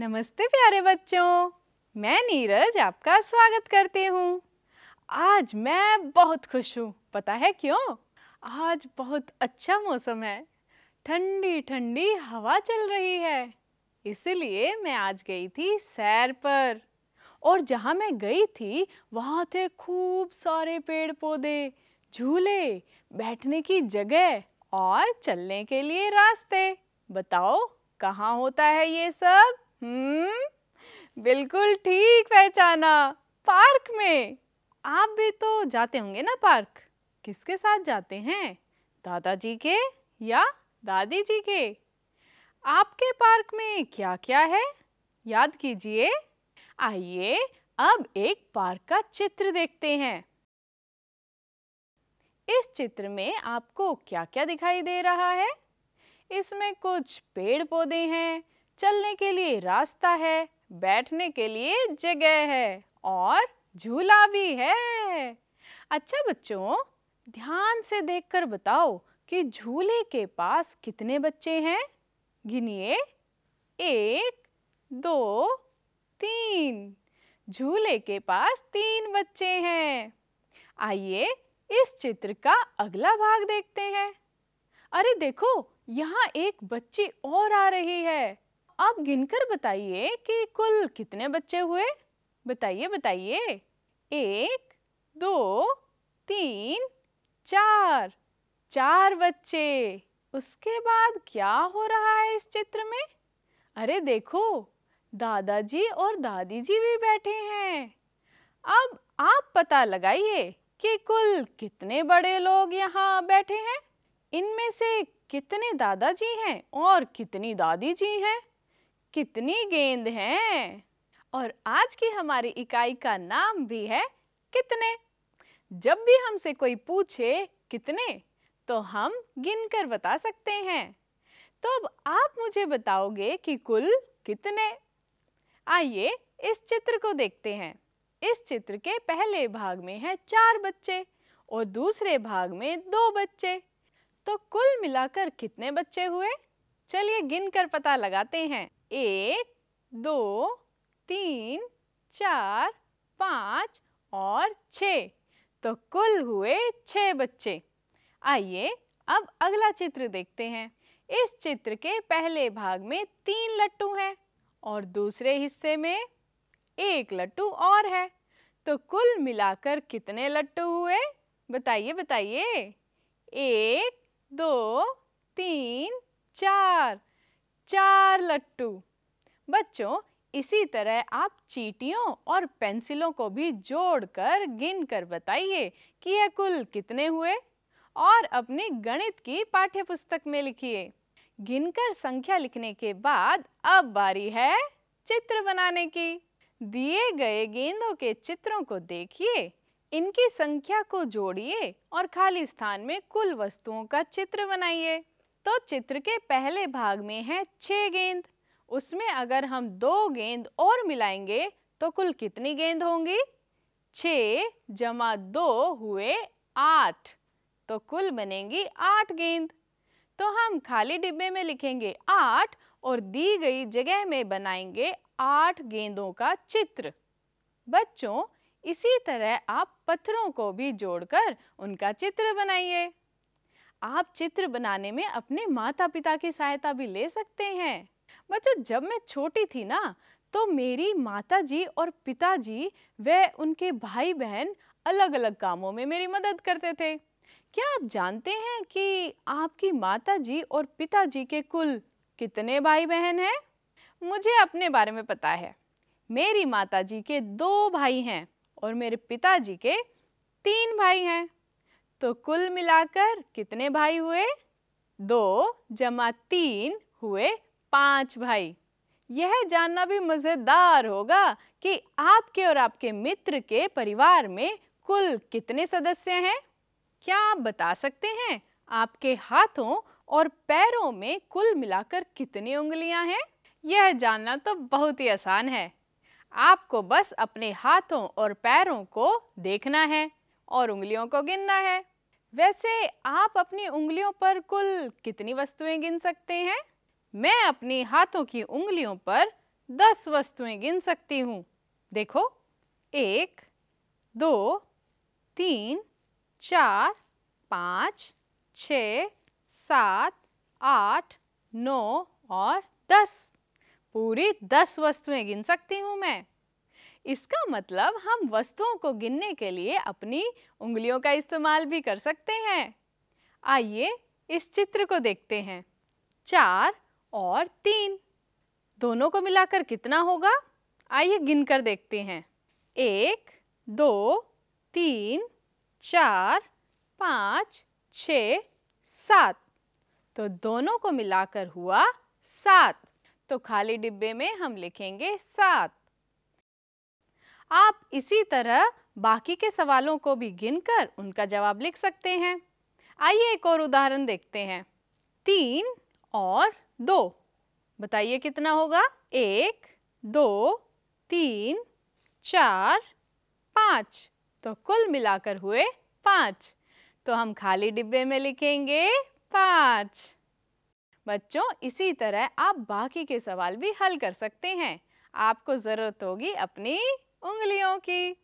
नमस्ते प्यारे बच्चों मैं नीरज आपका स्वागत करती हूँ आज मैं बहुत खुश हूँ पता है क्यों आज बहुत अच्छा मौसम है ठंडी ठंडी हवा चल रही है इसलिए मैं आज गई थी सैर पर और जहाँ मैं गई थी वहाँ थे खूब सारे पेड़ पौधे झूले बैठने की जगह और चलने के लिए रास्ते बताओ कहाँ होता है ये सब हम्म बिल्कुल ठीक पहचाना पार्क में आप भी तो जाते होंगे ना पार्क किसके साथ जाते हैं दादाजी के या दादी जी के आपके पार्क में क्या क्या है याद कीजिए आइए अब एक पार्क का चित्र देखते हैं इस चित्र में आपको क्या क्या दिखाई दे रहा है इसमें कुछ पेड़ पौधे हैं चलने के लिए रास्ता है बैठने के लिए जगह है और झूला भी है अच्छा बच्चों ध्यान से देखकर बताओ कि झूले के पास कितने बच्चे हैं गिनिए एक दो तीन झूले के पास तीन बच्चे हैं आइए इस चित्र का अगला भाग देखते हैं अरे देखो यहाँ एक बच्ची और आ रही है आप गिनकर बताइए कि कुल कितने बच्चे हुए बताइए बताइए एक दो तीन चार चार बच्चे उसके बाद क्या हो रहा है इस चित्र में अरे देखो दादाजी और दादी जी भी बैठे हैं अब आप पता लगाइए कि कुल कितने बड़े लोग यहाँ बैठे हैं इनमें से कितने दादाजी हैं और कितनी दादी जी हैं कितनी गेंद हैं और आज की हमारी इकाई का नाम भी है कितने जब भी हमसे कोई पूछे कितने तो हम गिनकर बता सकते हैं तो अब आप मुझे बताओगे कि कुल कितने आइए इस चित्र को देखते हैं इस चित्र के पहले भाग में है चार बच्चे और दूसरे भाग में दो बच्चे तो कुल मिलाकर कितने बच्चे हुए चलिए गिनकर पता लगाते हैं एक दो तीन चार पाँच और छ तो कुल हुए छ बच्चे आइए अब अगला चित्र देखते हैं इस चित्र के पहले भाग में तीन लट्टू हैं और दूसरे हिस्से में एक लट्टू और है तो कुल मिलाकर कितने लट्टू हुए बताइए बताइए एक दो तीन चार चार लट्टू बच्चों इसी तरह आप चीटियों और पेंसिलों को भी जोड़कर गिनकर बताइए कि यह कुल कितने हुए और अपनी गणित की पाठ्य पुस्तक में लिखिए गिनकर संख्या लिखने के बाद अब बारी है चित्र बनाने की दिए गए गेंदों के चित्रों को देखिए इनकी संख्या को जोड़िए और खाली स्थान में कुल वस्तुओं का चित्र बनाइए तो चित्र के पहले भाग में है छः गेंद उसमें अगर हम दो गेंद और मिलाएंगे तो कुल कितनी गेंद होंगी छ जमा दो हुए आठ तो कुल बनेंगी आठ गेंद तो हम खाली डिब्बे में लिखेंगे आठ और दी गई जगह में बनाएंगे आठ गेंदों का चित्र बच्चों इसी तरह आप पत्थरों को भी जोड़कर उनका चित्र बनाइए आप चित्र बनाने में अपने माता पिता की सहायता भी ले सकते हैं बच्चों जब मैं छोटी थी ना तो मेरी माता जी और पिताजी व उनके भाई बहन अलग अलग कामों में मेरी मदद करते थे क्या आप जानते हैं कि आपकी माता जी और पिताजी के कुल कितने भाई बहन हैं मुझे अपने बारे में पता है मेरी माता जी के दो भाई हैं और मेरे पिताजी के तीन भाई हैं तो कुल मिलाकर कितने भाई हुए दो जमा तीन हुए पांच भाई यह जानना भी मज़ेदार होगा कि आपके और आपके मित्र के परिवार में कुल कितने सदस्य हैं क्या आप बता सकते हैं आपके हाथों और पैरों में कुल मिलाकर कितनी उंगलियां हैं यह जानना तो बहुत ही आसान है आपको बस अपने हाथों और पैरों को देखना है और उंगलियों को गिनना है वैसे आप अपनी उंगलियों पर कुल कितनी वस्तुएं गिन सकते हैं मैं अपनी हाथों की उंगलियों पर दस वस्तुएं गिन सकती हूँ देखो एक दो तीन चार पाँच छ सात आठ नौ और दस पूरी दस वस्तुएं गिन सकती हूँ मैं इसका मतलब हम वस्तुओं को गिनने के लिए अपनी उंगलियों का इस्तेमाल भी कर सकते हैं आइए इस चित्र को देखते हैं चार और तीन दोनों को मिलाकर कितना होगा आइए गिनकर देखते हैं एक दो तीन चार पाँच छ सात तो दोनों को मिलाकर हुआ सात तो खाली डिब्बे में हम लिखेंगे सात आप इसी तरह बाकी के सवालों को भी गिनकर उनका जवाब लिख सकते हैं आइए एक और उदाहरण देखते हैं तीन और दो बताइए कितना होगा एक दो तीन चार पाँच तो कुल मिलाकर हुए पाँच तो हम खाली डिब्बे में लिखेंगे पाँच बच्चों इसी तरह आप बाकी के सवाल भी हल कर सकते हैं आपको ज़रूरत होगी अपनी उंगलियों की